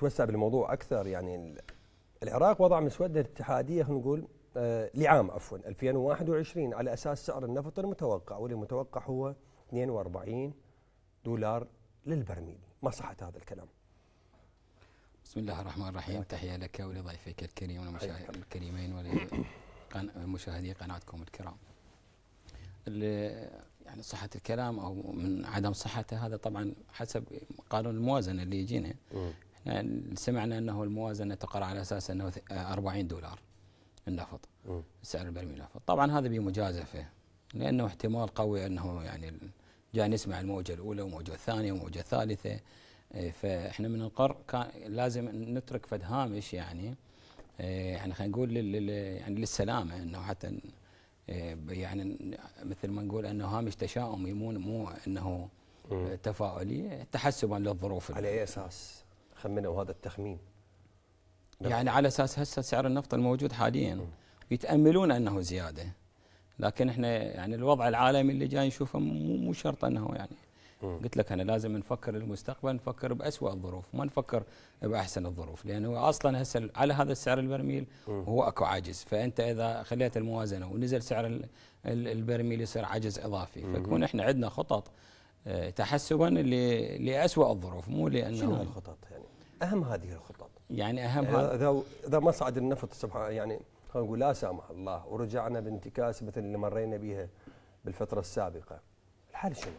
اتوسع بالموضوع اكثر يعني العراق وضع مسوده اتحاديه خلينا نقول آه، لعام عفوا 2021 على اساس سعر النفط المتوقع واللي متوقع هو 42 دولار للبرميل ما صحة هذا الكلام بسم الله الرحمن الرحيم تحية لك ولضيفك الكريم والمشاهد الكريمين ولمشاهدي قناتكم الكرام يعني صحة الكلام أو من عدم صحته هذا طبعا حسب قانون الموازنة اللي يجينا يعني سمعنا انه الموازنه تقر على اساس انه 40 آه، دولار النفط سعر البرميل النفط طبعا هذا بمجازفه لانه احتمال قوي انه يعني جاي نسمع الموجه الاولى والموجه الثانيه والموجه الثالثه آه، فاحنا من القر كان لازم نترك فد هامش يعني آه، يعني خلينا نقول يعني للسلامه انه حتى يعني مثل ما نقول انه هامش تشاؤمي مو مو انه تفاؤلي تحسبا للظروف على اي اساس؟ خمنوا هذا التخمين نعم. يعني على اساس هسه سعر النفط الموجود حاليا يتاملون انه زياده لكن احنا يعني الوضع العالمي اللي جاي نشوفه مو مو شرط انه يعني قلت لك انا لازم نفكر للمستقبل نفكر باسوء الظروف ما نفكر باحسن الظروف لانه اصلا هسه على هذا السعر البرميل هو اكو عجز فانت اذا خليت الموازنه ونزل سعر البرميل يصير عجز اضافي فيكون احنا عندنا خطط آه، تحسبا لاسوء الظروف مو لانه شنو الخطط يعني اهم هذه الخطط يعني اهم اذا اذا ما صعد النفط سبحان يعني خلينا نقول لا سامح الله ورجعنا بانتكاس مثل اللي مرينا بها بالفتره السابقه الحل شنو؟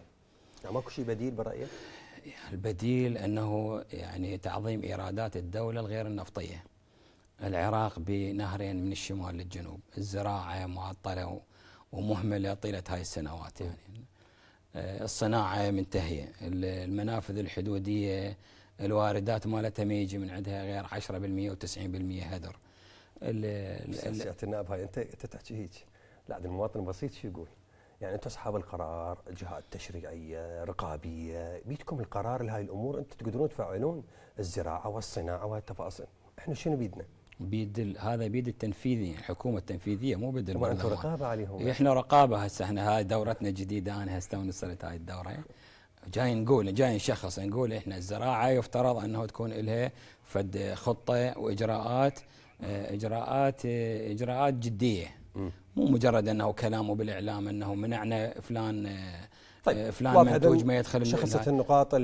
يعني ماكو شيء بديل برايك؟ البديل انه يعني تعظيم ايرادات الدوله الغير النفطيه. العراق بنهرين من الشمال للجنوب، الزراعه معطله ومهمله طيله هاي السنوات يعني. آه، الصناعه منتهيه، المنافذ الحدوديه الواردات مالتها ما يجي من عندها غير 10% و90% هدر سياده النائب هاي انت انت تحكي هيك لا المواطن البسيط شو يقول؟ يعني انتم اصحاب القرار، الجهات التشريعيه، رقابيه، بيدكم القرار لهاي الامور انتم تقدرون تفعلون الزراعه والصناعه وهالتفاصيل، احنا شنو بيدنا؟ بيد هذا بيد التنفيذي الحكومه يعني التنفيذيه مو بيد المواطن رقابه عليهم احنا رقابه هسه احنا هاي دورتنا جديده انا هسه صرت هاي الدوره جاي نقول جاي نشخص نقول احنا الزراعه يفترض انه تكون لها فد خطه واجراءات آه، اجراءات آه، اجراءات جديه مو مجرد انه كلامه بالاعلام انه منعنا فلان آه، طيب فلان منتوج ما يدخل شخصت النقاط